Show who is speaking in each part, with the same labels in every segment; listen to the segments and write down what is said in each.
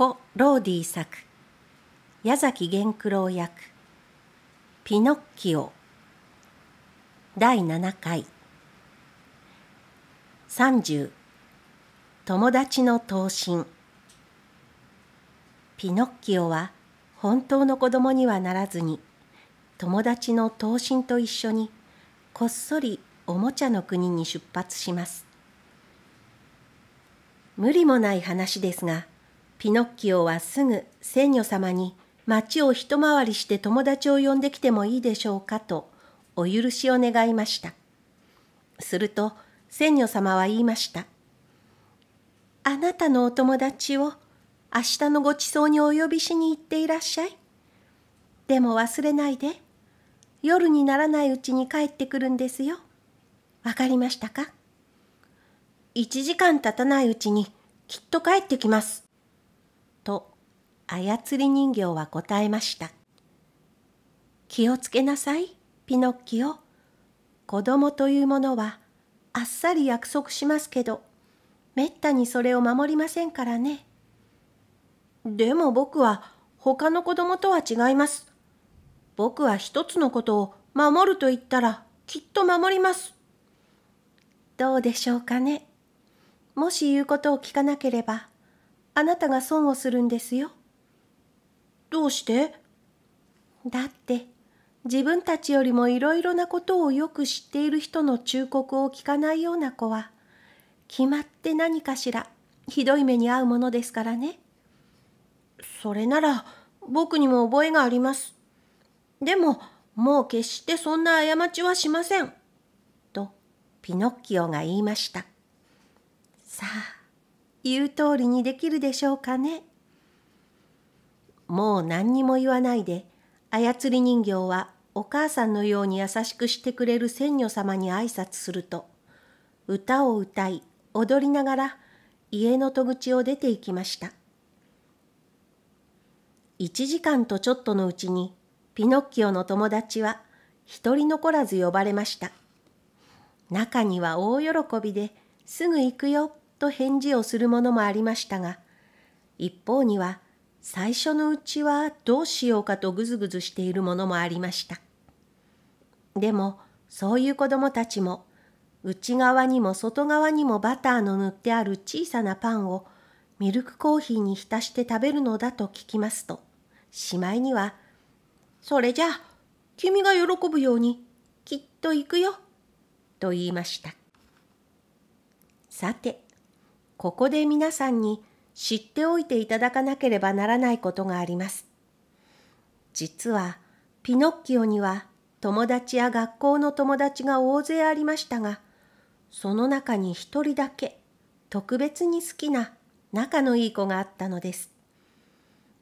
Speaker 1: コ・ローディー作矢崎源九郎役ピノッキオ第7回30友達の答身ピノッキオは本当の子供にはならずに友達の答身と一緒にこっそりおもちゃの国に出発します無理もない話ですがピノッキオはすぐ聖女様に町を一回りして友達を呼んできてもいいでしょうかとお許しを願いました。すると仙女様は言いました。あなたのお友達を明日のごちそうにお呼びしに行っていらっしゃい。でも忘れないで。夜にならないうちに帰ってくるんですよ。わかりましたか一時間経たないうちにきっと帰ってきます。操り人形は答えました。気をつけなさい、ピノッキオ。子供というものは、あっさり約束しますけど、めったにそれを守りませんからね。でも僕は、他の子供とは違います。僕は一つのことを守ると言ったら、きっと守ります。どうでしょうかね。もし言うことを聞かなければ、あなたが損をするんですよ。どうしてだって自分たちよりもいろいろなことをよく知っている人の忠告を聞かないような子は決まって何かしらひどい目に遭うものですからね。それなら僕にも覚えがあります。でももう決してそんな過ちはしません。とピノッキオが言いました。さあ言う通りにできるでしょうかね。もう何にも言わないで、操り人形はお母さんのように優しくしてくれる仙女様に挨拶すると、歌を歌い、踊りながら家の戸口を出て行きました。1時間とちょっとのうちに、ピノッキオの友達は一人残らず呼ばれました。中には大喜びで、すぐ行くよと返事をするものもありましたが、一方には、最初のうちはどうしようかとぐずぐずしているものもありました。でも、そういう子供たちも、内側にも外側にもバターの塗ってある小さなパンをミルクコーヒーに浸して食べるのだと聞きますと、しまいには、それじゃあ、君が喜ぶように、きっと行くよ、と言いました。さて、ここで皆さんに知っておいていただかなければならないことがあります。実は、ピノッキオには友達や学校の友達が大勢ありましたが、その中に一人だけ特別に好きな仲のいい子があったのです。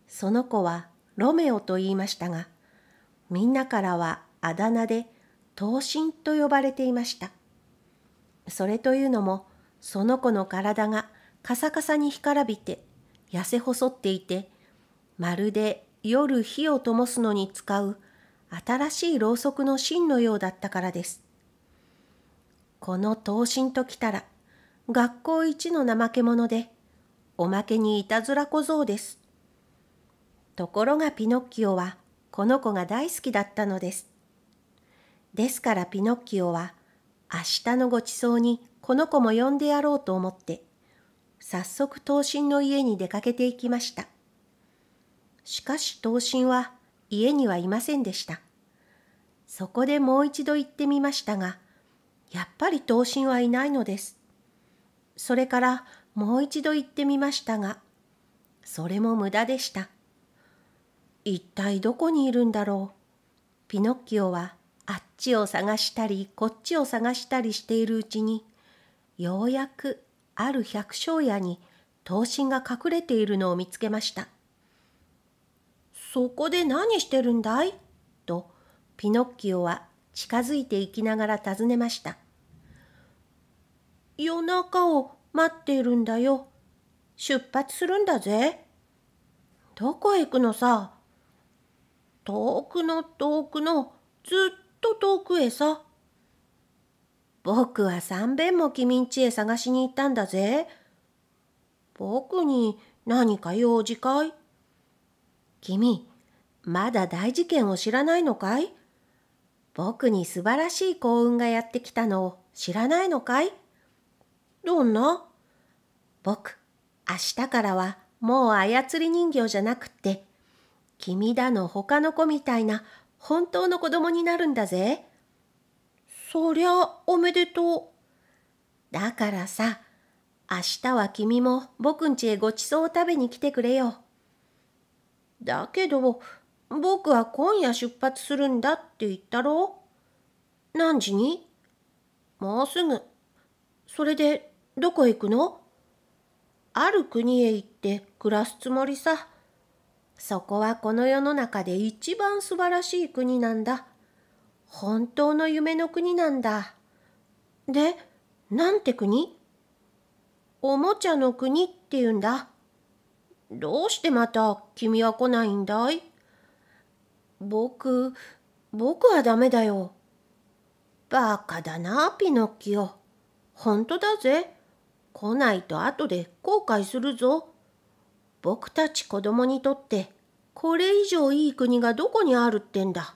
Speaker 1: その子はロメオと言いましたが、みんなからはあだ名で刀身と呼ばれていました。それというのも、その子の体がカサカサに干からびて、痩せ細っていて、まるで夜火を灯すのに使う新しいろうそくの芯のようだったからです。この刀身ときたら、学校一の怠け者で、おまけにいたずら小僧です。ところがピノッキオはこの子が大好きだったのです。ですからピノッキオは明日のごちそうにこの子も呼んでやろうと思って早速刀身の家に出かけていきました。しかし刀身は家にはいませんでした。そこでもう一度行ってみましたが、やっぱり刀身はいないのです。それからもう一度行ってみましたが、それも無駄でした。一体どこにいるんだろう。ピノッキオはあっちを探したりこっちを探したりしているうちにようやくある百姓家に刀身が隠れているのを見つけました。そこで何してるんだいとピノッキオは近づいていきながら尋ねました。夜中を待っているんだよ。出発するんだぜ。どこへ行くのさ。遠くの遠くのずっと遠くへさ。僕は三遍も君んちへ探しに行ったんだぜ。僕に何か用事かい君、まだ大事件を知らないのかい僕に素晴らしい幸運がやってきたのを知らないのかいどんな僕、明日からはもう操り人形じゃなくって、君だの他の子みたいな本当の子供になるんだぜ。そりゃおめでとう。だからさ、明日は君も僕ん家へごちそうを食べに来てくれよ。だけど、僕は今夜出発するんだって言ったろ何時にもうすぐ。それで、どこへ行くのある国へ行って暮らすつもりさ。そこはこの世の中で一番素晴らしい国なんだ。本当の夢の国なんだ。で、なんて国おもちゃの国って言うんだ。どうしてまた君は来ないんだい僕、僕はダメだよ。バカだな、ピノッキオ。本当だぜ。来ないと後で後悔するぞ。僕たち子供にとって、これ以上いい国がどこにあるってんだ。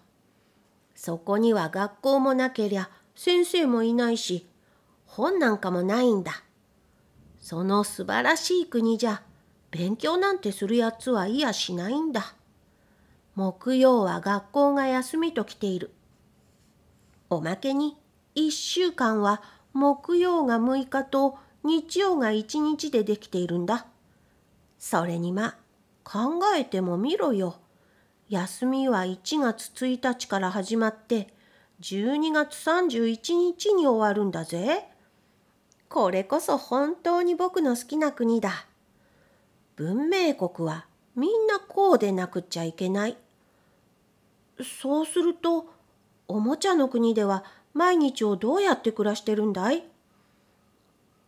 Speaker 1: そこには学校もなけりゃ先生もいないし本なんかもないんだ。その素晴らしい国じゃ勉強なんてするやつはいやしないんだ。木曜は学校が休みと来ている。おまけに1週間は木曜が6日と日曜が1日でできているんだ。それにま考えてもみろよ。休みは1月1日から始まって12月31日に終わるんだぜ。これこそ本当に僕の好きな国だ。文明国はみんなこうでなくっちゃいけない。そうするとおもちゃの国では毎日をどうやって暮らしてるんだい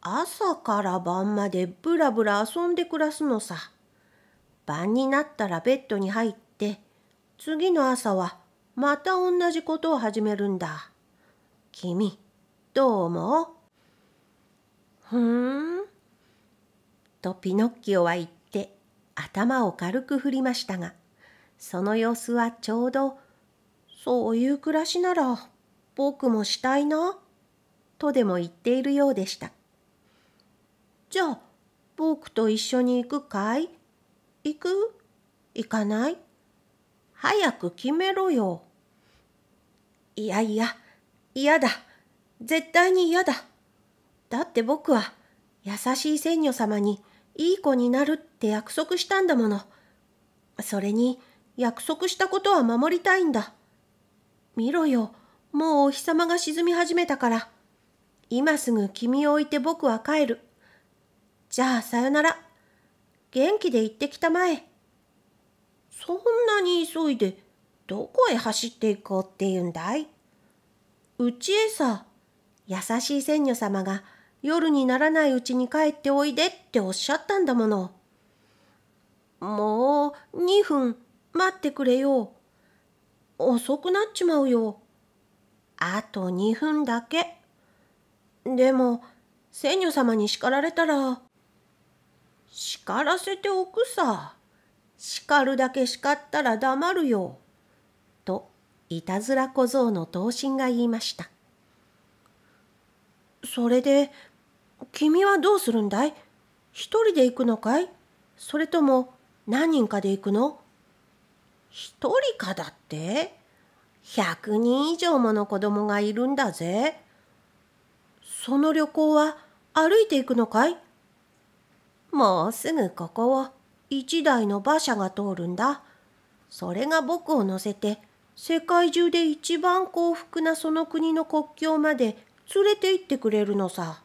Speaker 1: 朝から晩までぶらぶら遊んで暮らすのさ。晩になったらベッドに入っ次の朝はまた同じことを始めるんだ。君、どう思うふーん。とピノッキオは言って頭を軽く振りましたが、その様子はちょうど、そういう暮らしなら僕もしたいな、とでも言っているようでした。じゃあ、僕と一緒に行くかい行く行かない早く決めろよ。いやいや、嫌だ。絶対に嫌だ。だって僕は、優しい仙女様に、いい子になるって約束したんだもの。それに、約束したことは守りたいんだ。見ろよ、もうお日様が沈み始めたから。今すぐ君を置いて僕は帰る。じゃあさよなら。元気で行ってきたまえ。そんなに急いでどこへ走っていこうっていうんだいうちへさ優しい仙女様が夜にならないうちに帰っておいでっておっしゃったんだものもう2分待ってくれよ遅くなっちまうよあと2分だけでも仙女様に叱られたら叱らせておくさ。叱るだけ叱ったら黙るよ。と、いたずら小僧の刀身が言いました。それで、君はどうするんだい一人で行くのかいそれとも何人かで行くの一人かだって100人以上もの子供がいるんだぜ。その旅行は歩いていくのかいもうすぐここを一台の馬車が通るんだ。それが僕を乗せて、世界中で一番幸福なその国の国境まで連れて行ってくれるのさ。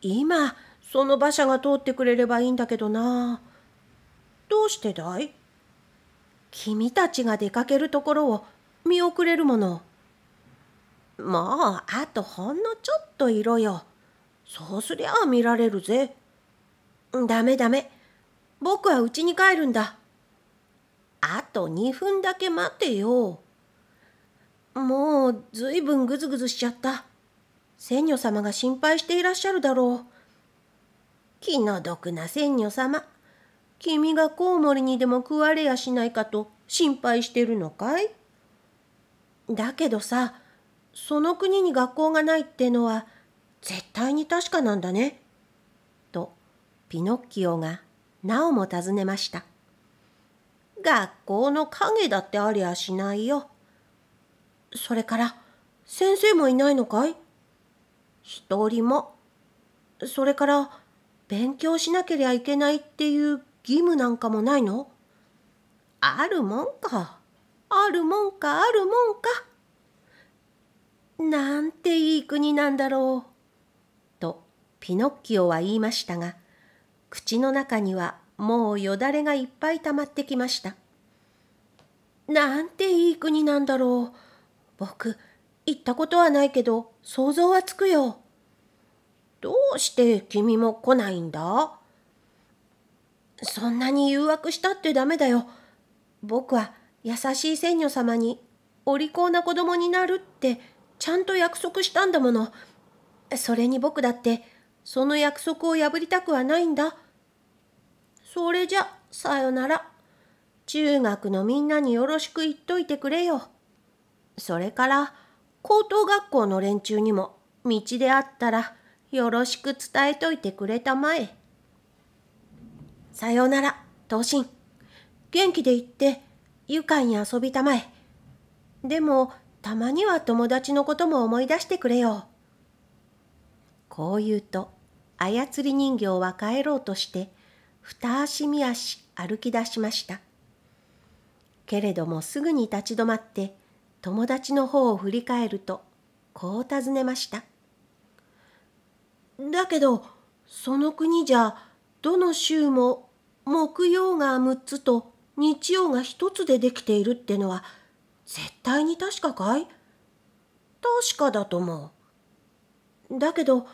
Speaker 1: 今、その馬車が通ってくれればいいんだけどな。どうしてだい君たちが出かけるところを見送れるもの。まあ、あとほんのちょっといろよ。そうすりゃあ見られるぜ。ダメダメ。僕は家に帰るんだ。あと2分だけ待てよ。もうずいぶんぐずぐずしちゃった。仙女様が心配していらっしゃるだろう。気の毒な仙女様。君がコウモリにでも食われやしないかと心配してるのかいだけどさ、その国に学校がないってのは絶対に確かなんだね。と、ピノッキオがなおも尋ねました。学校の影だってありゃしないよ。それから、先生もいないのかい一人も。それから、勉強しなけりゃいけないっていう義務なんかもないのあるもんか。あるもんか、あるもんか。なんていい国なんだろう。と、ピノッキオは言いましたが、口の中にはもうよだれがいっぱい溜まってきました。なんていい国なんだろう。僕、行ったことはないけど、想像はつくよ。どうして君も来ないんだそんなに誘惑したってダメだよ。僕は優しい仙女様にお利口な子供になるってちゃんと約束したんだもの。それに僕だってその約束を破りたくはないんだ。それじゃ、さよなら。中学のみんなによろしく言っといてくれよ。それから、高等学校の連中にも、道であったら、よろしく伝えといてくれたまえ。さよなら、東進。元気で行って、愉快に遊びたまえ。でも、たまには友達のことも思い出してくれよ。こう言うと、操り人形は帰ろうとして二足三足歩き出しましたけれどもすぐに立ち止まって友達の方を振り返るとこう尋ねましただけどその国じゃどの州も木曜が6つと日曜が1つでできているってのは絶対に確かかい確かだと思う。だけど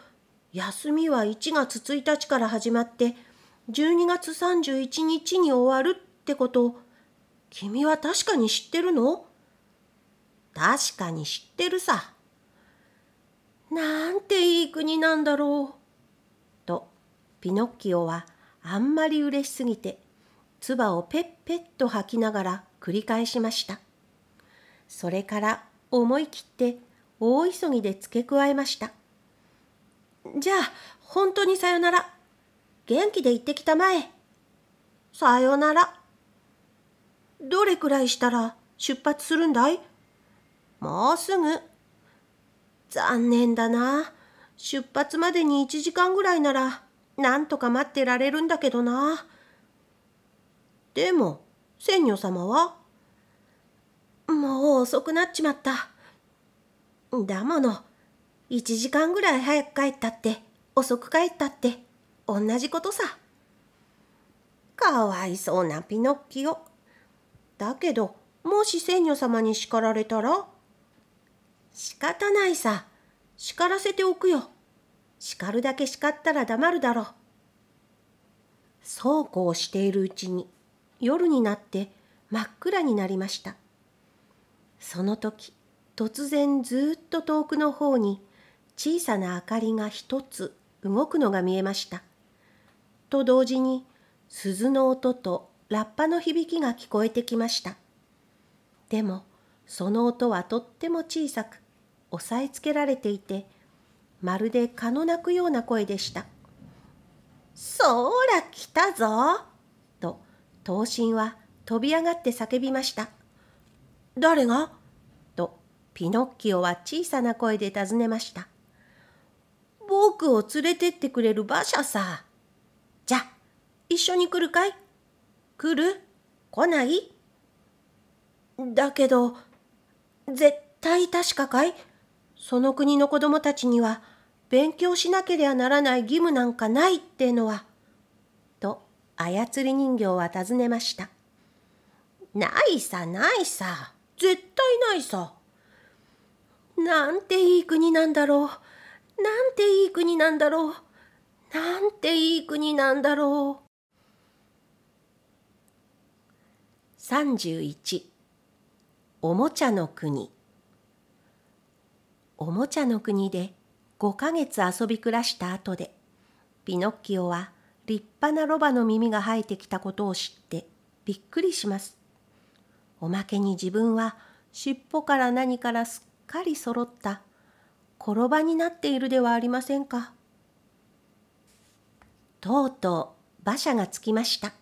Speaker 1: 休みは1月1日から始まって12月31日に終わるってこと君は確かに知ってるの確かに知ってるさ。なんていい国なんだろう。とピノッキオはあんまり嬉しすぎて唾をペッペッと吐きながら繰り返しました。それから思い切って大急ぎで付け加えました。じゃあ、本当にさよなら。元気で行ってきたまえ。さよなら。どれくらいしたら出発するんだいもうすぐ。残念だな。出発までに1時間ぐらいなら、なんとか待ってられるんだけどな。でも、仙女様はもう遅くなっちまった。だもの。1時間ぐらい早く帰ったって遅く帰ったって同じことさかわいそうなピノッキオだけどもしセ女様に叱られたら仕方ないさ叱らせておくよ叱るだけ叱ったら黙るだろうそうこうしているうちに夜になって真っ暗になりましたその時突然ずっと遠くの方に小さな明かりが一つ動くのが見えました。と同時に鈴の音とラッパの響きが聞こえてきました。でもその音はとっても小さく押さえつけられていてまるで蚊の鳴くような声でした。そら来たぞと刀身は飛び上がって叫びました。誰がとピノッキオは小さな声で尋ねました。僕を連れてってくれる馬車さ。じゃ、一緒に来るかい来る来ないだけど、絶対確かかいその国の子供たちには勉強しなけりゃならない義務なんかないってのは。と、操り人形は尋ねました。ないさ、ないさ。絶対ないさ。なんていい国なんだろう。なんていい国なんだろう。なんていい国なんだろう。31おもちゃの国おもちゃの国で5ヶ月遊び暮らした後でピノッキオは立派なロバの耳が生えてきたことを知ってびっくりします。おまけに自分は尻尾から何からすっかり揃った転ばになっているではありませんか。とうとう馬車が着きました。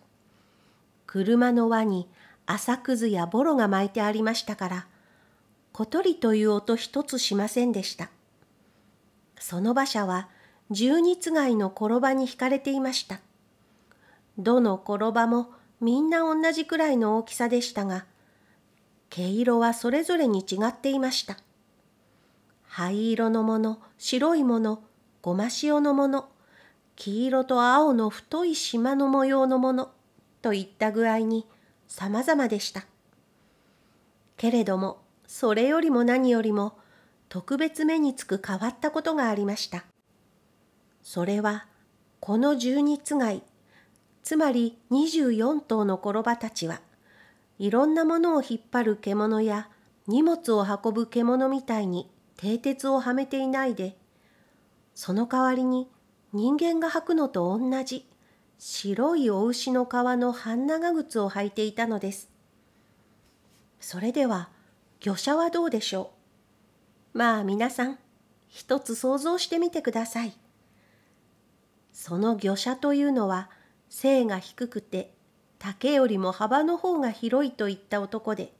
Speaker 1: 車の輪に浅くずやボロが巻いてありましたから、小鳥という音一つしませんでした。その馬車は十二つがいの転ばに惹かれていました。どの転ばもみんな同じくらいの大きさでしたが、毛色はそれぞれに違っていました。灰色のもの、白いもの、ごま塩のもの、黄色と青の太い縞の模様のもの、といった具合に様々でした。けれども、それよりも何よりも、特別目につく変わったことがありました。それは、この十二つがい、つまり24頭の転ばたちは、いろんなものを引っ張る獣や荷物を運ぶ獣みたいに蹄鉄をはめていないで、その代わりに人間が履くのと同じ白いお牛の皮の半長靴を履いていたのです。それでは、魚車はどうでしょう。まあ皆さん、一つ想像してみてください。その魚車というのは、背が低くて、竹よりも幅の方が広いといった男で、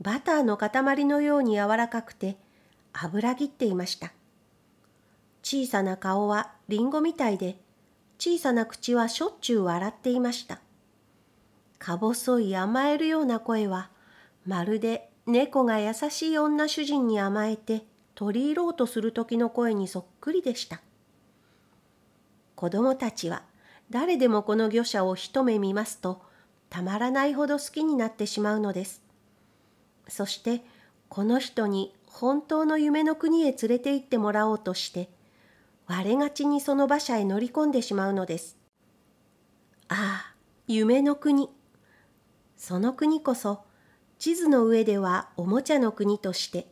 Speaker 1: バターの塊のように柔らかくて、油切っていました。小さな顔はリンゴみたいで、小さな口はしょっちゅう笑っていました。か細い甘えるような声は、まるで猫が優しい女主人に甘えて取り入ろうとする時の声にそっくりでした。子供たちは誰でもこの魚者を一目見ますとたまらないほど好きになってしまうのです。そしてこの人に本当の夢の国へ連れて行ってもらおうとして割れがちにその馬車へ乗り込んでしまうのですああ夢の国その国こそ地図の上ではおもちゃの国として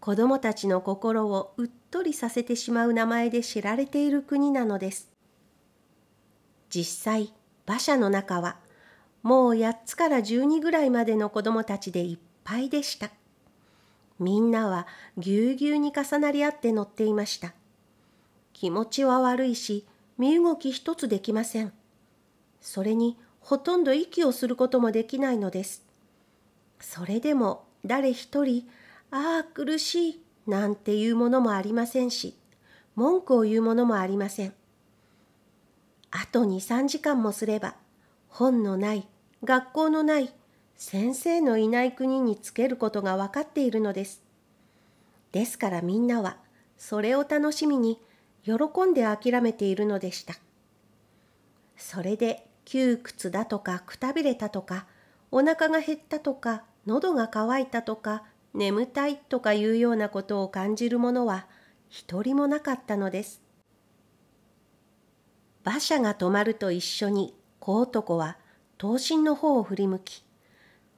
Speaker 1: 子供たちの心をうっとりさせてしまう名前で知られている国なのです実際馬車の中はもう8つから12ぐらいまでの子供たちでいっぱいでした。みんなはぎゅうぎゅうに重なり合って乗っていました。気持ちは悪いし、身動き一つできません。それに、ほとんど息をすることもできないのです。それでも誰一人、ああ苦しい、なんていうものもありませんし、文句を言うものもありません。あと2、3時間もすれば、本のない、学校のない、先生のいない国につけることが分かっているのです。ですからみんなはそれを楽しみに喜んで諦めているのでした。それで窮屈だとかくたびれたとかお腹が減ったとか喉が渇いたとか眠たいとかいうようなことを感じるものは一人もなかったのです。馬車が止まると一緒に小男は刀身の方を振り向き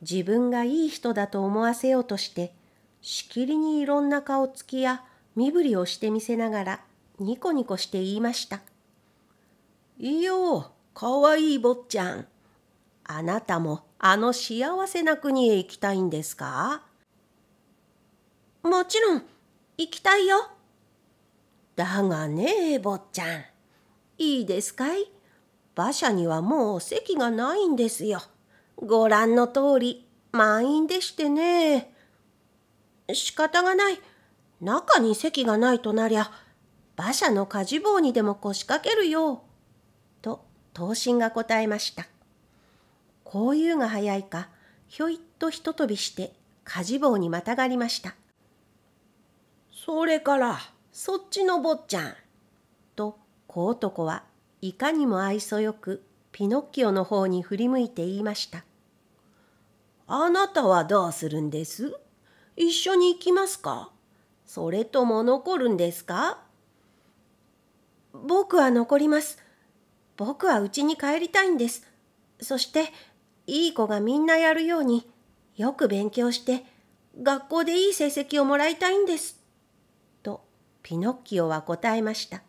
Speaker 1: 自分がいい人だと思わせようとして、しきりにいろんな顔つきや身振りをしてみせながら、ニコニコして言いました。いいよ、かわいい坊ちゃん。あなたもあの幸せな国へ行きたいんですかもちろん、行きたいよ。だがねえ、坊ちゃん。いいですかい馬車にはもう席がないんですよ。ご覧の通り満員でしてね。仕方がない。中に席がないとなりゃ、馬車の火事棒にでも腰掛けるよ。と、刀身が答えました。こういうが早いか、ひょいっとひと飛びして火事棒にまたがりました。それから、そっちの坊ちゃん。と、小男はいかにも愛想よくピノッキオの方に振り向いて言いました。あなたはどうするんです一緒に行きますかそれとも残るんですか僕は残ります。僕は家に帰りたいんです。そして、いい子がみんなやるように、よく勉強して、学校でいい成績をもらいたいんです。と、ピノッキオは答えました。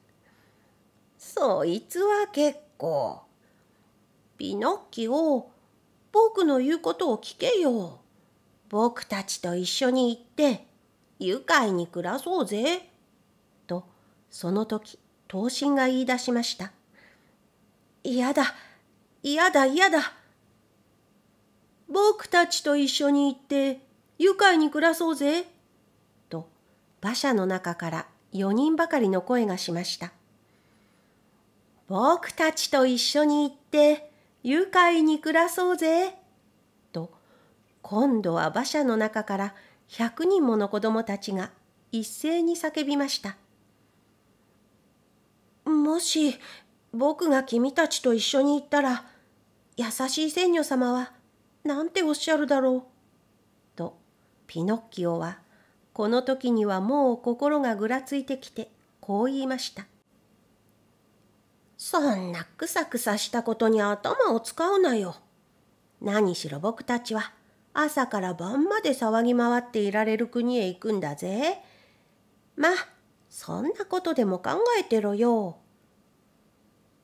Speaker 1: そいつは結構。ピノッキオ、僕の言うことを聞けよ。僕たちと一緒に行って、愉快に暮らそうぜ。と、その時、刀身が言い出しました。嫌だ、嫌だ、嫌だ。僕たちと一緒に行って、愉快に暮らそうぜ。と、馬車の中から4人ばかりの声がしました。僕たちと一緒に行って、愉快に暮らそうぜ。と今度は馬車の中から100人もの子供たちが一斉に叫びました。もし僕が君たちと一緒に行ったら優しい仙女様はなんておっしゃるだろう。とピノッキオはこの時にはもう心がぐらついてきてこう言いました。そんなくさくさしたことに頭を使うなよ。何しろ僕たちは朝から晩まで騒ぎ回っていられる国へ行くんだぜ。まそんなことでも考えてろよ。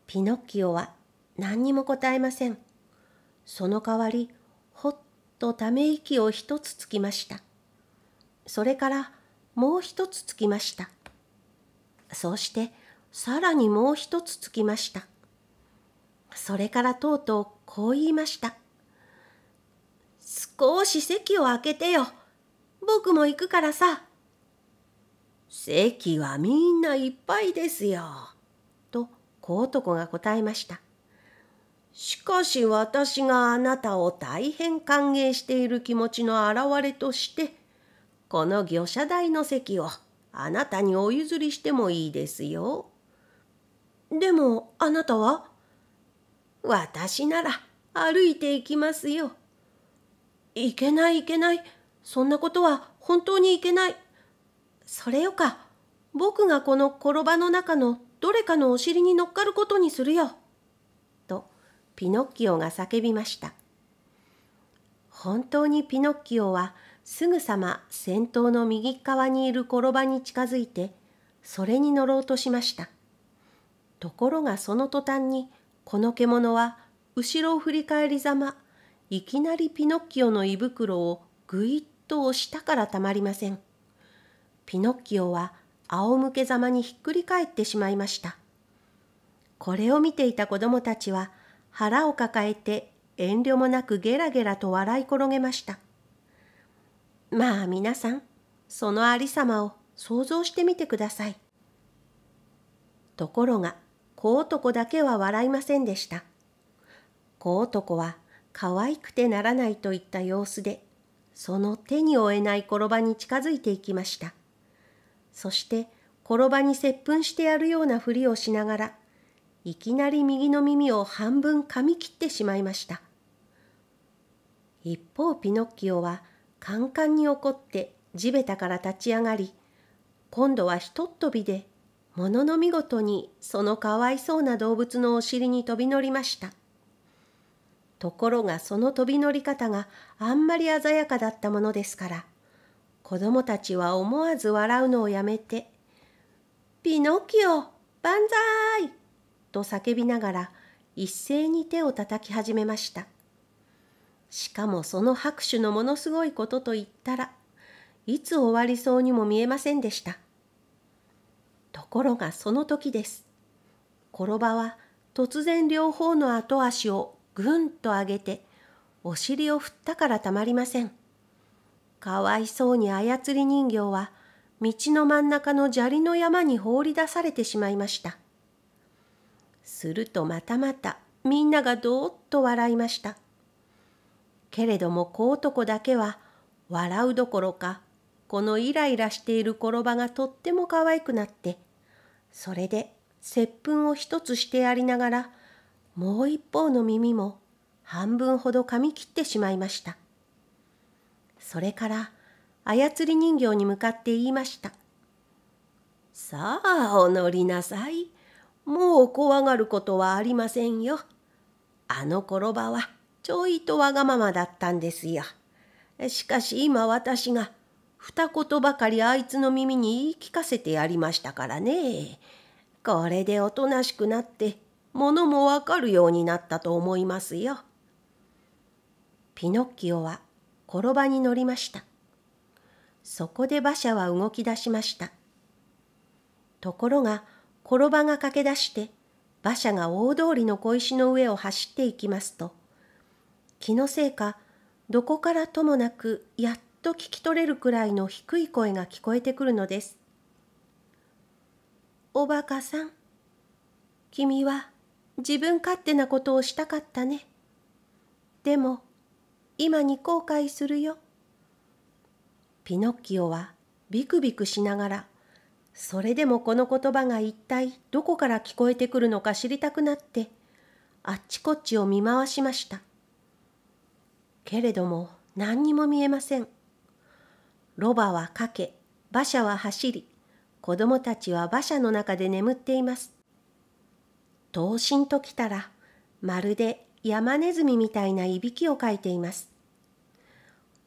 Speaker 1: ピノッキオは何にも答えません。その代わり、ほっとため息を一つつきました。それからもう一つつきました。そうして、さらにもう一つつきました。それからとうとうこう言いました。少し席を空けてよ。僕も行くからさ。席はみんないっぱいですよ。と小男が答えました。しかし私があなたを大変歓迎している気持ちの表れとして、この御社台の席をあなたにお譲りしてもいいですよ。でもあなたは私なら歩いていきますよ。いけないいけない。そんなことは本当にいけない。それよか。僕がこの転ばの中のどれかのお尻に乗っかることにするよ。とピノッキオが叫びました。本当にピノッキオはすぐさま先頭の右側にいる転ばに近づいてそれに乗ろうとしました。ところがその途端にこの獣は後ろを振り返りざまいきなりピノッキオの胃袋をぐいっと押したからたまりませんピノッキオは仰向けざまにひっくり返ってしまいましたこれを見ていた子供たちは腹を抱えて遠慮もなくゲラゲラと笑い転げましたまあ皆さんそのありさまを想像してみてくださいところが小男だけは笑いませんでした。小男は可愛くてならないといった様子で、その手に負えない転ばに近づいていきました。そして転ばに接吻してやるようなふりをしながら、いきなり右の耳を半分噛み切ってしまいました。一方ピノッキオはカンカンに怒って地べたから立ち上がり、今度はひとっ飛びでものの見事にそのかわいそうな動物のお尻に飛び乗りました。ところがその飛び乗り方があんまり鮮やかだったものですから、子供たちは思わず笑うのをやめて、ピノキオ、万歳と叫びながら一斉に手を叩き始めました。しかもその拍手のものすごいことといったらいつ終わりそうにも見えませんでした。ところがその時です。転ばは突然両方の後足をぐんと上げて、お尻を振ったからたまりません。かわいそうに操り人形は、道の真ん中の砂利の山に放り出されてしまいました。するとまたまたみんながどーっと笑いました。けれども小男だけは笑うどころかこのイライラしている転ばがとっても可愛くなってそれで接吻を一つしてやりながらもう一方の耳も半分ほど噛み切ってしまいましたそれから操り人形に向かって言いました「さあお乗りなさいもう怖がることはありませんよあの転ばはちょいとわがままだったんですよしかし今私が二言ばかりあいつの耳に言い聞かせてやりましたからね。これでおとなしくなって、物もわかるようになったと思いますよ。ピノッキオは転ばに乗りました。そこで馬車は動き出しました。ところが、転ばが駆け出して、馬車が大通りの小石の上を走っていきますと、気のせいか、どこからともなくやっと聞き取れるくらいの低い声が聞こえてくるのです。おバカさん、君は自分勝手なことをしたかったね。でも、今に後悔するよ。ピノッキオはビクビクしながら、それでもこの言葉が一体どこから聞こえてくるのか知りたくなって、あっちこっちを見回しました。けれども何にも見えません。ロバはかけ、馬車は走り、子供たちは馬車の中で眠っています。刀身ときたら、まるで山ネズミみたいないびきをかいています。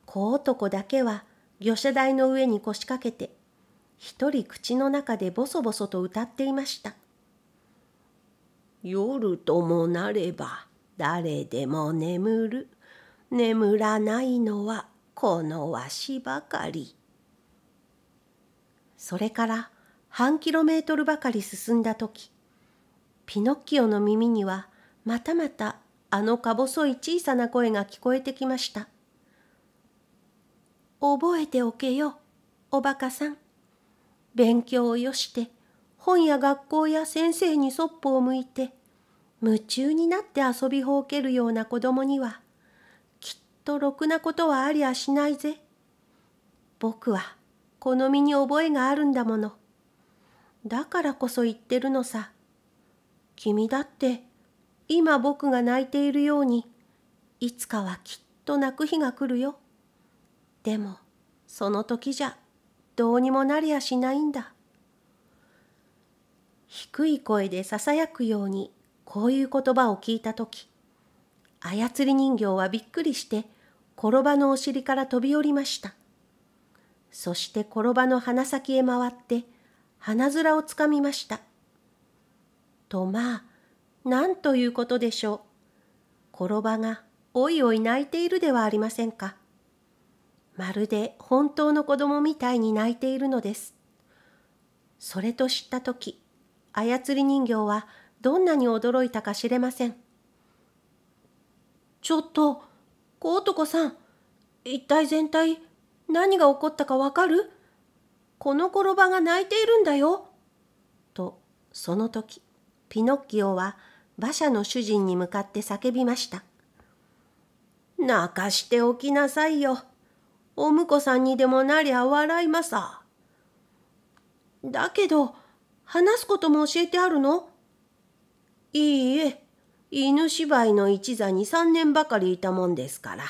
Speaker 1: 小男だけは御車台の上に腰掛けて、一人口の中でボソボソと歌っていました。夜ともなれば誰でも眠る。眠らないのはこのわしばかり。それから半キロメートルばかり進んだ時ピノッキオの耳にはまたまたあのか細い小さな声が聞こえてきました。覚えておけよ、おバカさん。勉強をよして本や学校や先生にそっぽを向いて夢中になって遊びほうけるような子供にはとろくなことはありゃしないぜ。僕はこの身に覚えがあるんだもの。だからこそ言ってるのさ。君だって今僕が泣いているようにいつかはきっと泣く日が来るよ。でもその時じゃどうにもなりゃしないんだ。低い声でささやくようにこういう言葉を聞いた時操り人形はびっくりして転ばのお尻から飛び降りました。そして転ばの鼻先へ回って、鼻面をつかみました。とまあ、なんということでしょう。転ばがおいおい泣いているではありませんか。まるで本当の子供みたいに泣いているのです。それと知った時、操り人形はどんなに驚いたか知れません。ちょっと、小男さん、一体全体、何が起こったかわかるこの転ばが泣いているんだよ。と、その時、ピノッキオは馬車の主人に向かって叫びました。泣かしておきなさいよ。お婿さんにでもなりゃ笑いまさ。だけど、話すことも教えてあるのいいえ、犬芝居の一座に3年ばかりいたもんですから、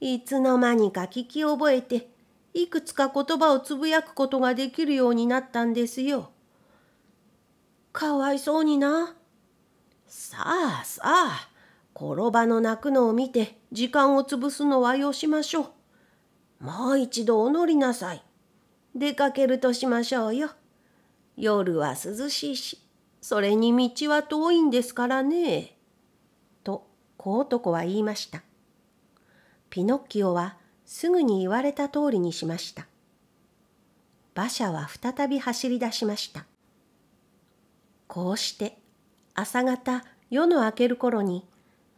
Speaker 1: いつの間にか聞き覚えて、いくつか言葉をつぶやくことができるようになったんですよ。かわいそうにな。さあさあ、転ばの泣くのを見て時間を潰すのはよしましょう。もう一度お乗りなさい。出かけるとしましょうよ。夜は涼しいし、それに道は遠いんですからね。小男は言いました。ピノッキオはすぐに言われた通りにしました。馬車は再び走り出しました。こうして朝方夜の明ける頃に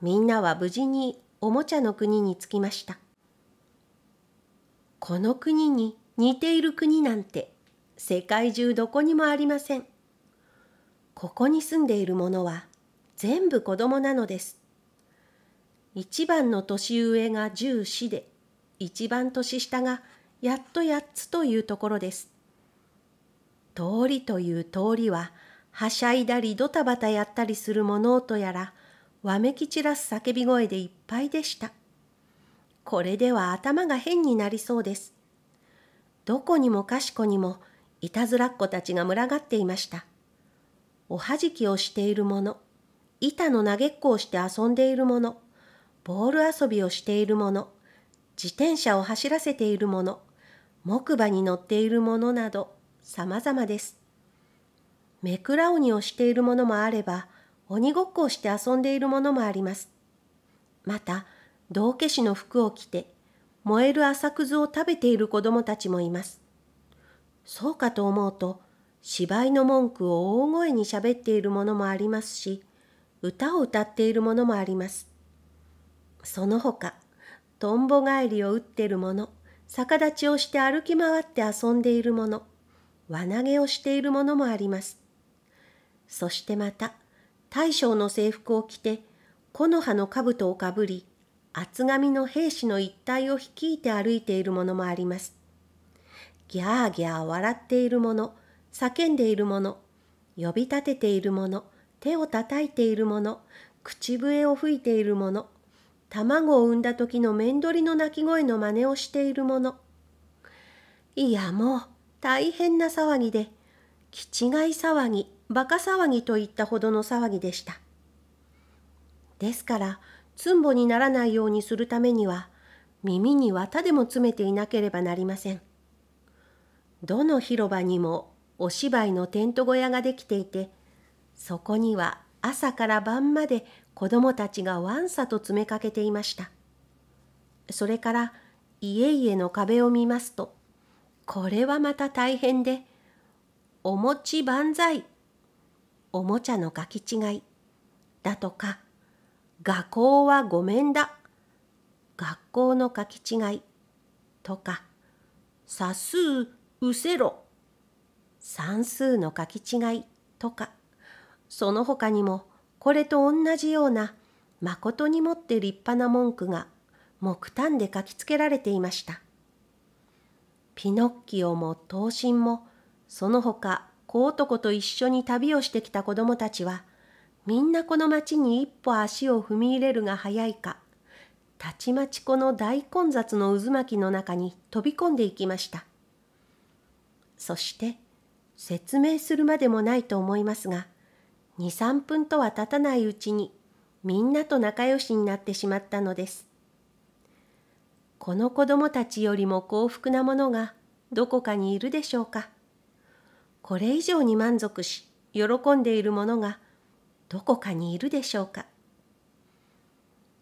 Speaker 1: みんなは無事におもちゃの国に着きました。この国に似ている国なんて世界中どこにもありません。ここに住んでいるものは全部子供なのです。一番の年上が十四で、一番年下がやっと八つというところです。通りという通りは、はしゃいだりドタバタやったりする物音やら、わめき散らす叫び声でいっぱいでした。これでは頭が変になりそうです。どこにもかしこにも、いたずらっ子たちが群がっていました。おはじきをしている者、板の投げっこをして遊んでいる者、ボール遊びをしているもの、自転車を走らせているもの、木馬に乗っているものなど様々です。めくら鬼をしているものもあれば、鬼ごっこをして遊んでいるものもあります。また、道化師の服を着て、燃える浅くずを食べている子供たちもいます。そうかと思うと、芝居の文句を大声にしゃべっているものもありますし、歌を歌っているものもあります。その他、とんぼ返りを打ってる者、逆立ちをして歩き回って遊んでいる者、輪投げをしている者もあります。そしてまた、大将の制服を着て、木の葉の兜をかぶり、厚紙の兵士の一体を率いて歩いている者もあります。ギャーギャー笑っている者、叫んでいる者、呼び立てている者、手を叩いている者、口笛を吹いている者、卵を産んだ時の面取りの鳴き声の真似をしているもの。いやもう大変な騒ぎで、気違い騒ぎ、バカ騒ぎといったほどの騒ぎでした。ですから、つんぼにならないようにするためには、耳に綿でも詰めていなければなりません。どの広場にもお芝居のテント小屋ができていて、そこには朝から晩まで子供たちがわんさと詰めかけていました。それから家々の壁を見ますと、これはまた大変で、お餅万歳、おもちゃの書き違い、だとか、学校はごめんだ、学校の書き違い、とか、さすう、うせろ、算数の書き違い、とか、その他にも、これと同じような誠にもって立派な文句が木炭で書きつけられていましたピノッキオも刀身もその他小男と一緒に旅をしてきた子供たちはみんなこの町に一歩足を踏み入れるが早いかたちまちこの大混雑の渦巻きの中に飛び込んでいきましたそして説明するまでもないと思いますが23分とは経たないうちにみんなと仲良しになってしまったのですこの子供たちよりも幸福なものがどこかにいるでしょうかこれ以上に満足し喜んでいるものがどこかにいるでしょうか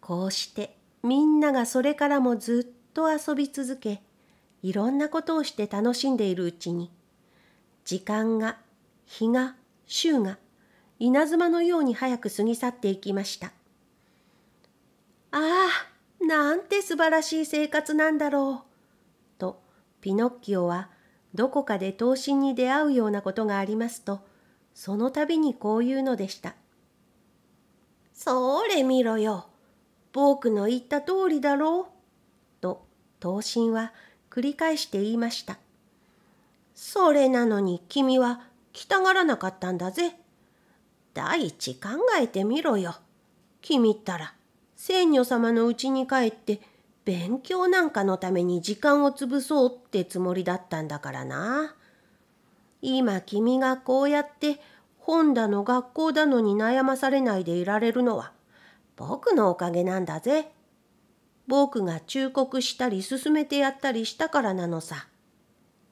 Speaker 1: こうしてみんながそれからもずっと遊び続けいろんなことをして楽しんでいるうちに時間が日が週が稲妻のように早く過ぎ去っていきました。ああ、なんて素晴らしい生活なんだろう。と、ピノッキオは、どこかで刀身に出会うようなことがありますと、その度にこう言うのでした。それ見ろよ。僕の言った通りだろう。と、刀身は繰り返して言いました。それなのに君は来たがらなかったんだぜ。第一考えてみろよ。君ったら、仙女様のうちに帰って、勉強なんかのために時間を潰そうってつもりだったんだからな。今君がこうやって本だの学校だのに悩まされないでいられるのは僕のおかげなんだぜ。僕が忠告したり進めてやったりしたからなのさ。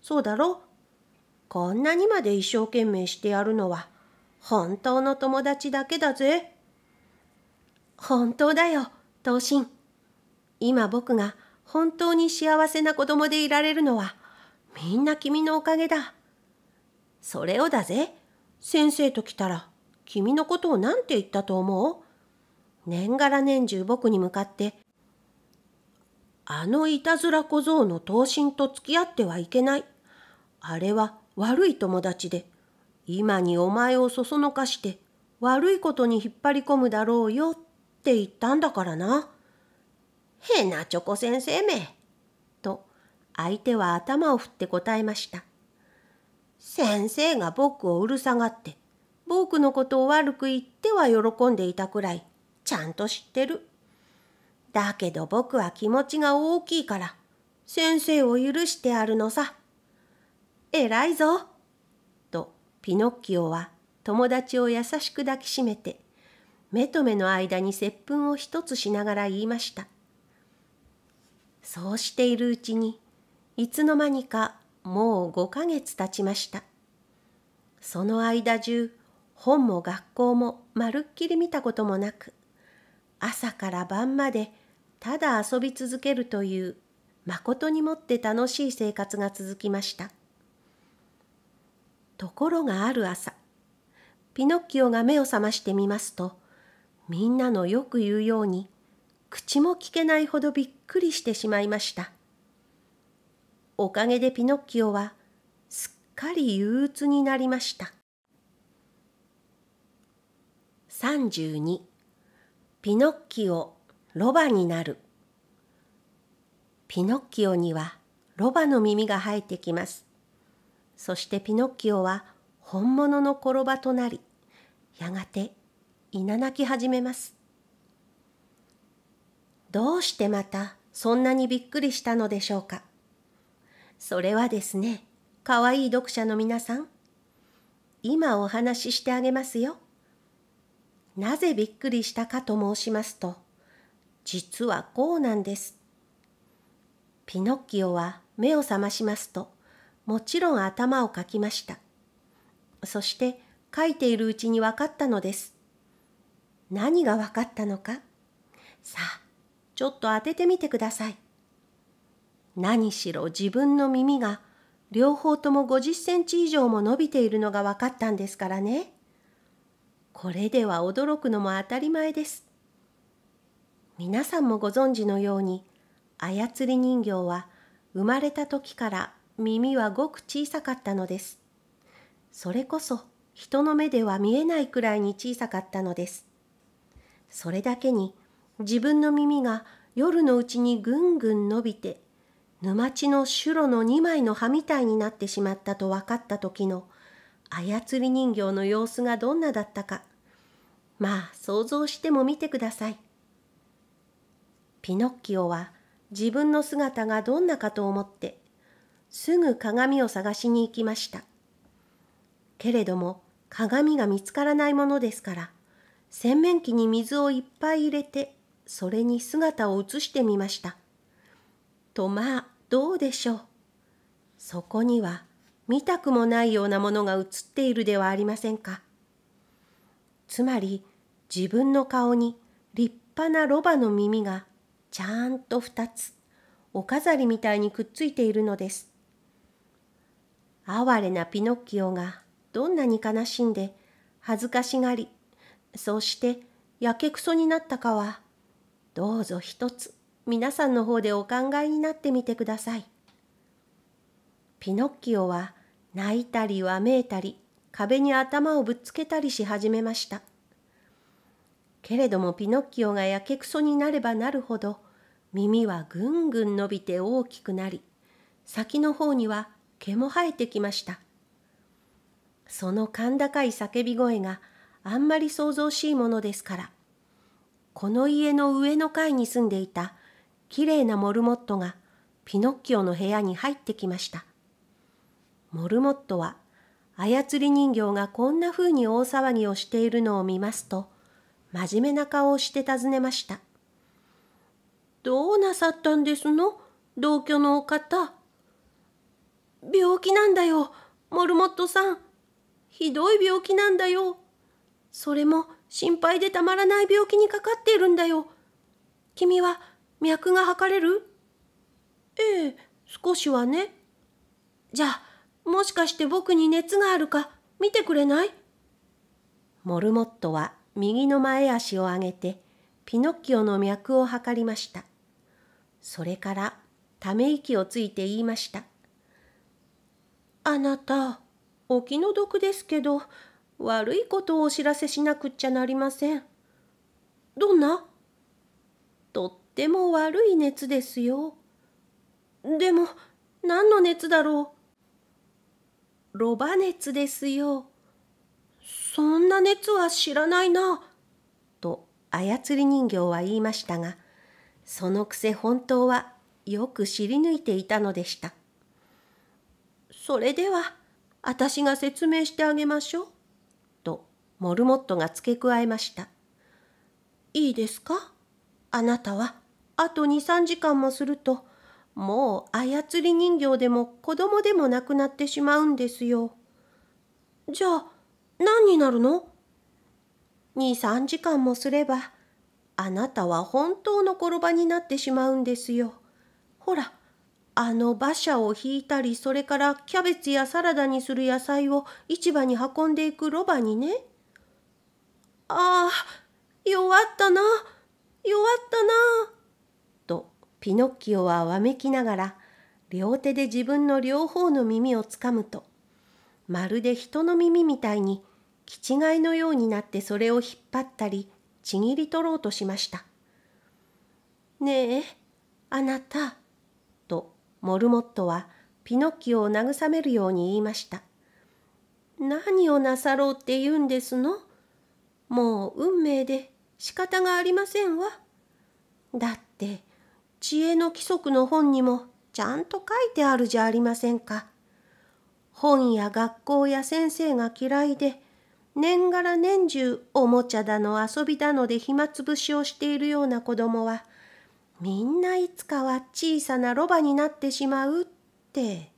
Speaker 1: そうだろこんなにまで一生懸命してやるのは本当の友達だけだぜ。本当だよ、東進。今僕が本当に幸せな子供でいられるのは、みんな君のおかげだ。それをだぜ、先生と来たら、君のことを何て言ったと思う年がら年中僕に向かって、あのいたずら小僧の刀身と付き合ってはいけない。あれは悪い友達で、今にお前をそそのかして悪いことに引っ張り込むだろうよって言ったんだからな。へなチョコ先生め。と相手は頭を振って答えました。先生が僕をうるさがって僕のことを悪く言っては喜んでいたくらいちゃんと知ってる。だけど僕は気持ちが大きいから先生を許してあるのさ。偉いぞ。ピノッキオは友達を優しく抱きしめて、目と目の間に接吻を一つしながら言いました。そうしているうちに、いつの間にかもう5ヶ月経ちました。その間中、本も学校もまるっきり見たこともなく、朝から晩までただ遊び続けるという、まことにもって楽しい生活が続きました。ところがある朝ピノッキオが目を覚ましてみますとみんなのよく言うように口も聞けないほどびっくりしてしまいましたおかげでピノッキオはすっかり憂鬱になりました32ピノッキオロバになるピノッキオにはロバの耳が生えてきますそしてピノッキオは本物の転ばとなりやがていな泣き始めますどうしてまたそんなにびっくりしたのでしょうかそれはですねかわいい読者の皆さん今お話ししてあげますよなぜびっくりしたかと申しますと実はこうなんですピノッキオは目を覚ましますともちろん頭をかきました。そして書いているうちに分かったのです。何が分かったのかさあ、ちょっと当ててみてください。何しろ自分の耳が両方とも50センチ以上も伸びているのが分かったんですからね。これでは驚くのも当たり前です。皆さんもご存知のように、操り人形は生まれた時から耳はごく小さかったのです。それこそ人の目では見えないくらいに小さかったのです。それだけに自分の耳が夜のうちにぐんぐん伸びて沼地のシュロの2枚の葉みたいになってしまったと分かった時の操り人形の様子がどんなだったかまあ想像しても見てください。ピノッキオは自分の姿がどんなかと思ってすぐ鏡を探しに行きました。けれども鏡が見つからないものですから、洗面器に水をいっぱい入れて、それに姿を映してみました。とまあ、どうでしょう。そこには見たくもないようなものが映っているではありませんか。つまり自分の顔に立派なロバの耳がちゃんと2つお飾りみたいにくっついているのです。哀れなピノッキオがどんなに悲しんで恥ずかしがりそうしてやけくそになったかはどうぞ一つ皆さんの方でお考えになってみてください。ピノッキオは泣いたりわめいたり壁に頭をぶつけたりし始めました。けれどもピノッキオがやけくそになればなるほど耳はぐんぐん伸びて大きくなり先の方には毛も生えてきました。その甲高い叫び声があんまり想像しいものですから、この家の上の階に住んでいたきれいなモルモットがピノッキオの部屋に入ってきました。モルモットは操り人形がこんな風に大騒ぎをしているのを見ますと、真面目な顔をして尋ねました。どうなさったんですの同居のお方。病気なんだよ、モルモットさん。ひどい病気なんだよ。それも心配でたまらない病気にかかっているんだよ。君は脈が測れるええ、少しはね。じゃあ、もしかして僕に熱があるか見てくれないモルモットは右の前足を上げて、ピノッキオの脈を測りました。それから、ため息をついて言いました。あなたお気の毒ですけど悪いことをお知らせしなくっちゃなりませんどんなとっても悪い熱ですよでも何の熱だろうロバ熱ですよそんな熱は知らないな」と操り人形は言いましたがそのくせ本当はよく知り抜いていたのでした。それでは、私が説明してあげましょう。と、モルモットが付け加えました。いいですかあなたは、あと2、3時間もすると、もう操り人形でも子供でもなくなってしまうんですよ。じゃあ、何になるの ?2、3時間もすれば、あなたは本当の転ばになってしまうんですよ。ほら、あの馬車を引いたりそれからキャベツやサラダにする野菜を市場に運んでいくロバにねああ弱ったな弱ったな」とピノッキオはわめきながら両手で自分の両方の耳をつかむとまるで人の耳みたいに気違いのようになってそれを引っ張ったりちぎり取ろうとしました。ねえあなたモルモットはピノッキオを慰めるように言いました。何をなさろうって言うんですのもう運命で仕方がありませんわ。だって、知恵の規則の本にもちゃんと書いてあるじゃありませんか。本や学校や先生が嫌いで、年がら年中おもちゃだの遊びだので暇つぶしをしているような子供は、みんないつかは小さなロバになってしまうって。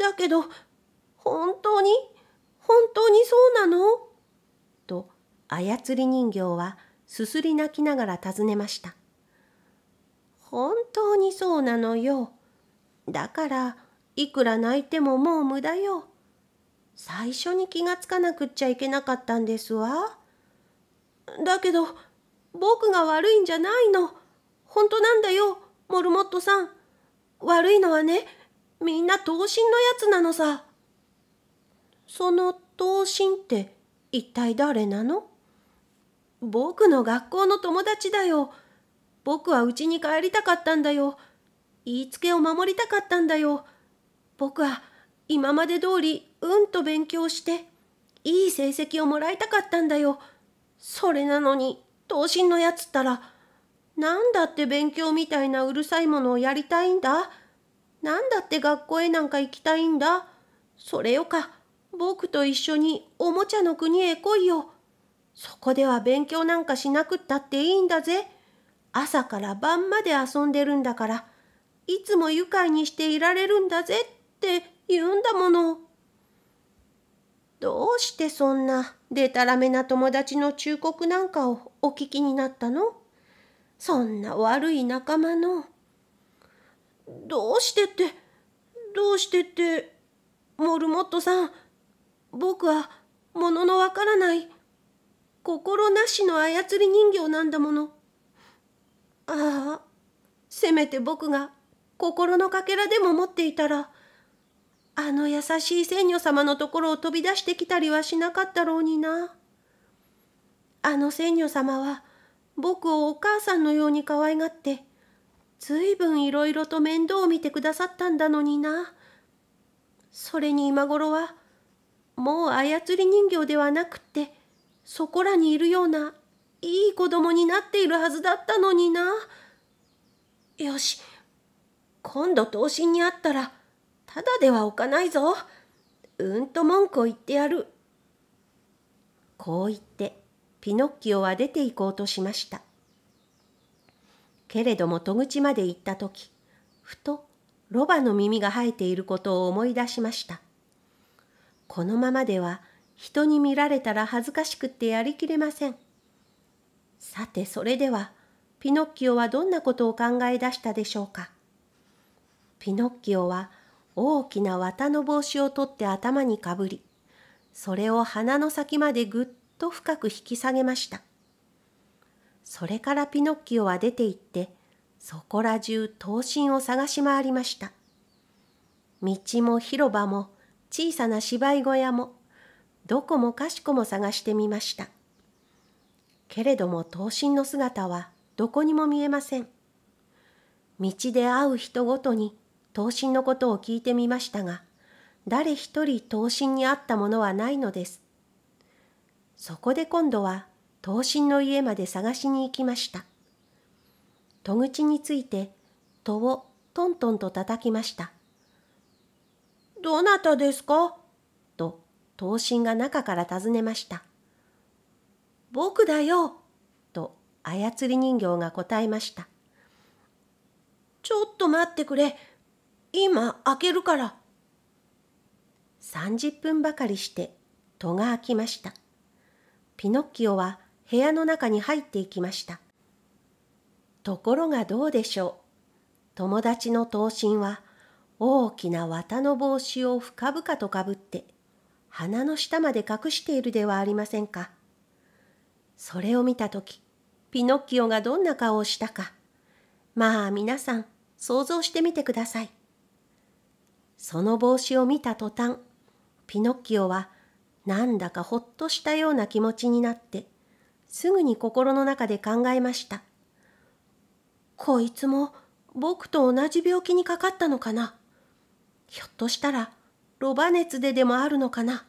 Speaker 1: だけど、本当に本当にそうなのと操り人形はすすり泣きながら尋ねました。本当にそうなのよ。だからいくら泣いてももう無駄よ。最初に気がつかなくっちゃいけなかったんですわ。だけど僕が悪いんじゃないの。本当なんだよ、モルモットさん。悪いのはね、みんな刀身のやつなのさ。その刀身って一体誰なの僕の学校の友達だよ。僕は家に帰りたかったんだよ。言いつけを守りたかったんだよ。僕は今まで通りうんと勉強していい成績をもらいたかったんだよ。それなのに、刀身のやつったら、なんだって勉強みたいなうるさいものをやりたいんだなんだって学校へなんか行きたいんだそれよか、僕と一緒におもちゃの国へ来いよ。そこでは勉強なんかしなくったっていいんだぜ。朝から晩まで遊んでるんだから、いつも愉快にしていられるんだぜって言うんだもの。どうしてそんなでたらめな友達の忠告なんかをお聞きになったのそんな悪い仲間の。どうしてって、どうしてって、モルモットさん、僕はもののわからない、心なしの操り人形なんだもの。ああ、せめて僕が心のかけらでも持っていたら、あの優しい仙女様のところを飛び出してきたりはしなかったろうにな。あの仙女様は、僕をお母さんのように可愛がって、ずいぶんいろいろと面倒を見てくださったんだのにな。それに今頃は、もう操り人形ではなくって、そこらにいるような、いい子供になっているはずだったのにな。よし、今度刀身に会ったら、ただでは置かないぞ。うんと文句を言ってやる。こう言って、ピノッキオは出て行こうとしました。けれども戸口まで行った時、ふとロバの耳が生えていることを思い出しました。このままでは人に見られたら恥ずかしくってやりきれません。さてそれではピノッキオはどんなことを考え出したでしょうか。ピノッキオは大きな綿の帽子を取って頭にかぶり、それを鼻の先までぐっと深く引き下げました。それからピノッキオは出て行って、そこら中刀身を探し回りました。道も広場も小さな芝居小屋も、どこもかしこも探してみました。けれども刀身の姿はどこにも見えません。道で会う人ごとに刀身のことを聞いてみましたが、誰一人刀身にあったものはないのです。そこで今度は刀身の家まで探しに行きました。戸口について戸をトントンと叩きました。どなたですかと刀身が中から尋ねました。僕だよと操り人形が答えました。ちょっと待ってくれ。今開けるから。30分ばかりして戸が開きました。ピノッキオは部屋の中に入っていきました。ところがどうでしょう。友達の刀身は大きな綿の帽子を深々とかぶって鼻の下まで隠しているではありませんか。それを見た時ピノッキオがどんな顔をしたかまあ皆さん想像してみてくださいその帽子を見た途端ピノッキオはなんだかほっとしたような気持ちになって、すぐに心の中で考えました。こいつも僕と同じ病気にかかったのかなひょっとしたら、ロバ熱ででもあるのかな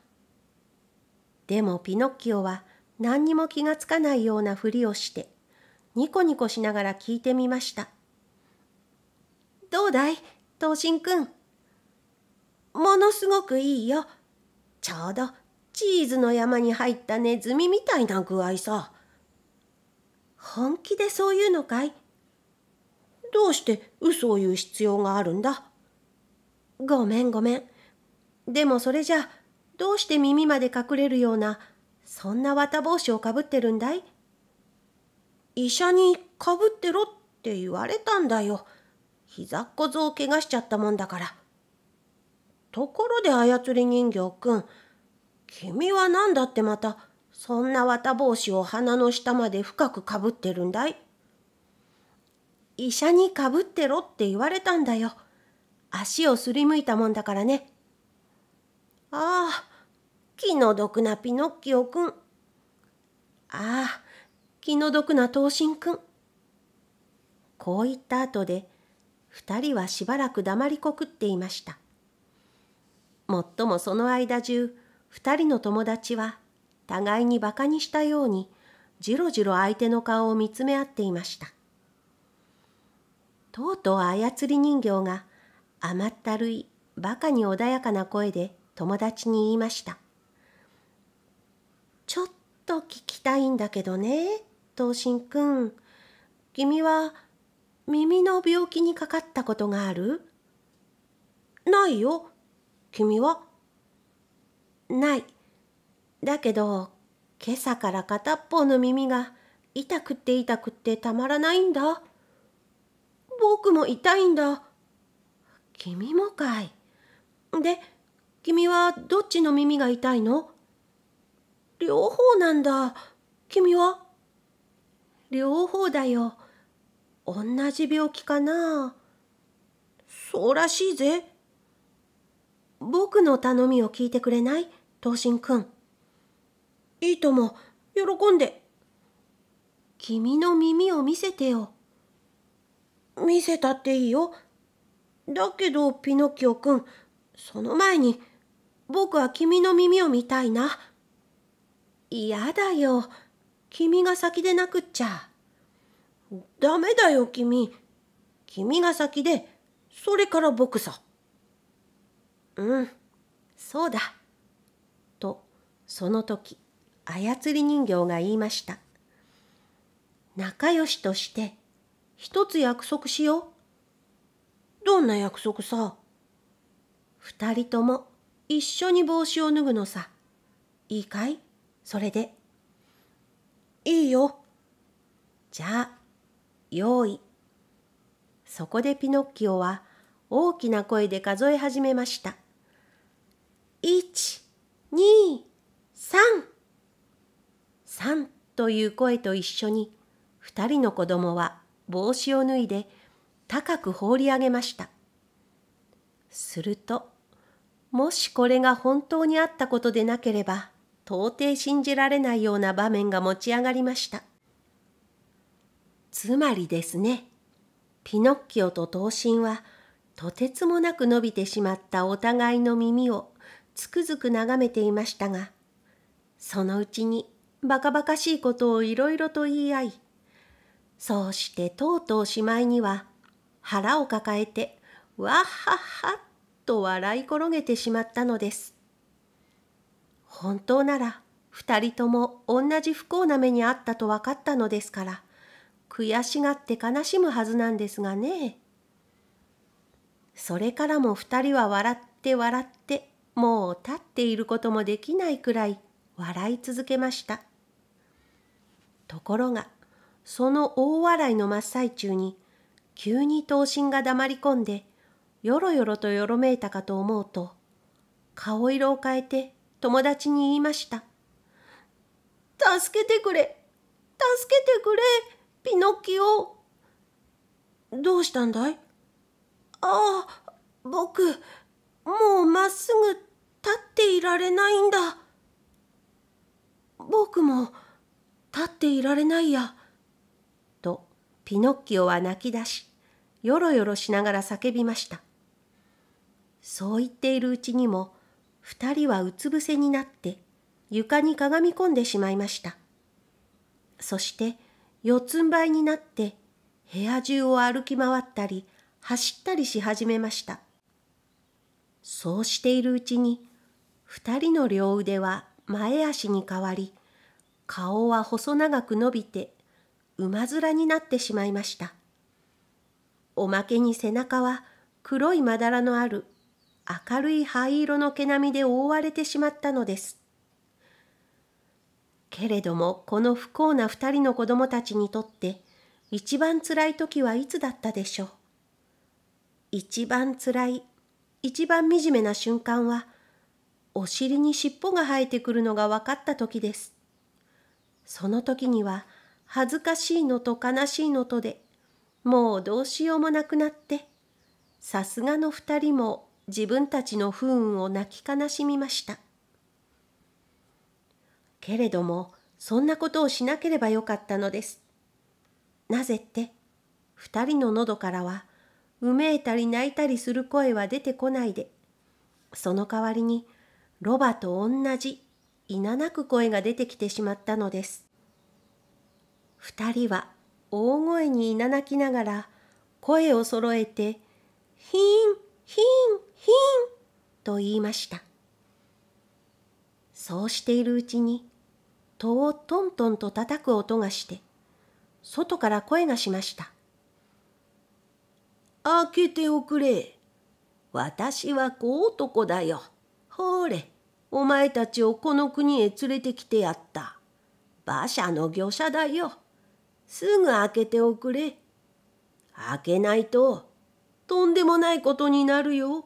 Speaker 1: でもピノッキオは何にも気がつかないようなふりをしてニコニコしながら聞いてみました「どうだい東進くん」「ものすごくいいよちょうどチーズの山に入ったネズミみたいな具合さ。本気でそういうのかいどうして嘘を言う必要があるんだごめんごめん。でもそれじゃ、どうして耳まで隠れるような、そんな綿帽子をかぶってるんだい医者にかぶってろって言われたんだよ。膝っこぞを怪我しちゃったもんだから。ところで操り人形くん、君は何だってまたそんな綿帽子を鼻の下まで深くかぶってるんだい医者にかぶってろって言われたんだよ。足をすりむいたもんだからね。ああ、気の毒なピノッキオくん。ああ、気の毒な刀身くん。こう言った後で、二人はしばらく黙りこくっていました。もっともその間中、二人の友達は互いに馬鹿にしたようにじろじろ相手の顔を見つめ合っていました。とうとう操り人形が甘ったるい馬鹿に穏やかな声で友達に言いました。ちょっと聞きたいんだけどね、東進くん。君は耳の病気にかかったことがあるないよ。君はない。だけど、今朝から片っぽの耳が痛くって痛くってたまらないんだ。僕も痛いんだ。君もかい。で、君はどっちの耳が痛いの両方なんだ。君は両方だよ。同じ病気かな。そうらしいぜ。僕の頼みを聞いてくれない東進くん。いいとも、喜んで。君の耳を見せてよ。見せたっていいよ。だけど、ピノキオくん、その前に、僕は君の耳を見たいな。嫌だよ。君が先でなくっちゃ。ダメだよ、君。君が先で、それから僕さ。うんそうだ」とその時操り人形が言いました「仲良しとして一つ約束しよう」「どんな約束さ?」二人とも一緒に帽子を脱ぐのさ。いいかいそれで。いいよ。じゃあ、用意。そこでピノッキオは大きな声で数え始めました。123という声と一緒に2人の子供は帽子を脱いで高く放り上げましたするともしこれが本当にあったことでなければ到底信じられないような場面が持ち上がりましたつまりですねピノッキオと刀身はとてつもなく伸びてしまったお互いの耳をつくづく眺めていましたが、そのうちにバカバカしいことをいろいろと言い合い、そうしてとうとうしまいには腹を抱えてわっはっはっと笑い転げてしまったのです。本当なら二人とも同じ不幸な目にあったと分かったのですから、悔しがって悲しむはずなんですがね。それからも二人は笑って笑ってもう立っていることもできないくらい笑い続けました。ところが、その大笑いの真っ最中に、急に刀身が黙り込んで、よろよろとよろめいたかと思うと、顔色を変えて友達に言いました。助けてくれ助けてくれピノキオどうしたんだいああ、僕、もうまっすぐ立っていられないんだ。僕も立っていられないや。とピノッキオは泣き出し、よろよろしながら叫びました。そう言っているうちにも、二人はうつ伏せになって床にかがみ込んでしまいました。そして四つん這いになって部屋中を歩き回ったり走ったりし始めました。そうしているうちに二人の両腕は前足に変わり顔は細長く伸びて馬面になってしまいましたおまけに背中は黒いまだらのある明るい灰色の毛並みで覆われてしまったのですけれどもこの不幸な二人の子供たちにとって一番つらい時はいつだったでしょう一番つらい一番惨めな瞬間は、お尻に尻尾が生えてくるのが分かった時です。その時には、恥ずかしいのと悲しいのとで、もうどうしようもなくなって、さすがの二人も自分たちの不運を泣き悲しみました。けれども、そんなことをしなければよかったのです。なぜって、二人の喉からは、うめいたり泣いたりする声は出てこないで、その代わりに、ロバと同じ、いななく声が出てきてしまったのです。二人は大声にいななきながら、声をそろえて、ヒーン、ヒーン、ヒーンと言いました。そうしているうちに、戸をトントンと叩く音がして、外から声がしました。開けておくれ。私は小男だよ。ほれ、お前たちをこの国へ連れてきてやった。馬車の御車だよ。すぐ開けておくれ。開けないと、とんでもないことになるよ。